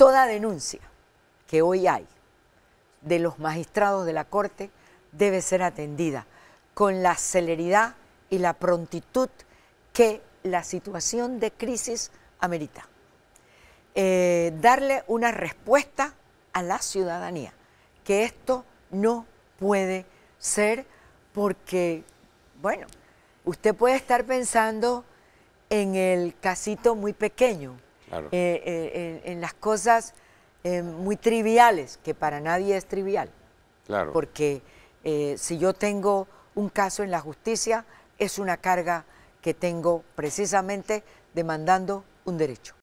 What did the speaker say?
Toda denuncia que hoy hay de los magistrados de la Corte debe ser atendida con la celeridad y la prontitud que la situación de crisis amerita. Eh, darle una respuesta a la ciudadanía, que esto no puede ser porque, bueno, usted puede estar pensando en el casito muy pequeño, eh, eh, en, las cosas eh, muy triviales, que para nadie es trivial. Claro. Porque si yo tengo un caso en la justicia, es una carga que tengo precisamente demandando un derecho.